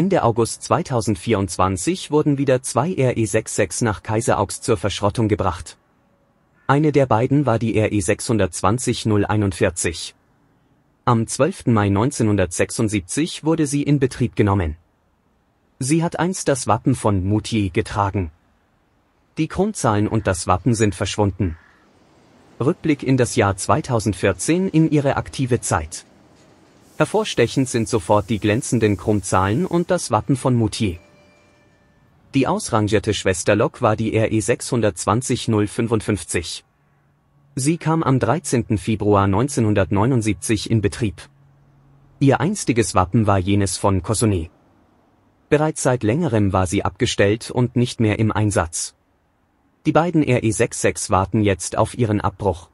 Ende August 2024 wurden wieder zwei RE66 nach Kaiseraugst zur Verschrottung gebracht. Eine der beiden war die RE 620-041. Am 12. Mai 1976 wurde sie in Betrieb genommen. Sie hat einst das Wappen von Moutier getragen. Die Kronzahlen und das Wappen sind verschwunden. Rückblick in das Jahr 2014 in ihre aktive Zeit. Hervorstechend sind sofort die glänzenden Chromzahlen und das Wappen von Moutier. Die ausrangierte Schwesterlok war die RE 620055. Sie kam am 13. Februar 1979 in Betrieb. Ihr einstiges Wappen war jenes von Cossonet. Bereits seit längerem war sie abgestellt und nicht mehr im Einsatz. Die beiden RE66 warten jetzt auf ihren Abbruch.